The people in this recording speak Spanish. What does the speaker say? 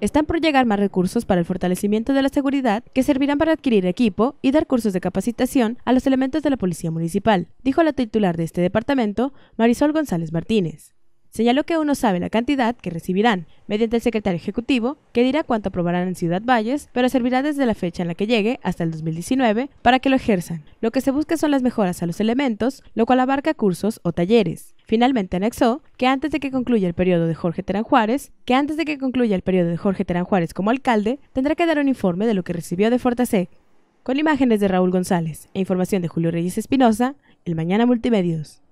Están por llegar más recursos para el fortalecimiento de la seguridad que servirán para adquirir equipo y dar cursos de capacitación a los elementos de la Policía Municipal, dijo la titular de este departamento, Marisol González Martínez. Señaló que uno sabe la cantidad que recibirán mediante el secretario ejecutivo, que dirá cuánto aprobarán en Ciudad Valles, pero servirá desde la fecha en la que llegue hasta el 2019 para que lo ejerzan. Lo que se busca son las mejoras a los elementos, lo cual abarca cursos o talleres. Finalmente anexó que antes de que concluya el periodo de Jorge Terán Juárez, que antes de que concluya el periodo de Jorge Terán Juárez como alcalde, tendrá que dar un informe de lo que recibió de Fortasec. Con imágenes de Raúl González e información de Julio Reyes Espinosa, el Mañana Multimedios.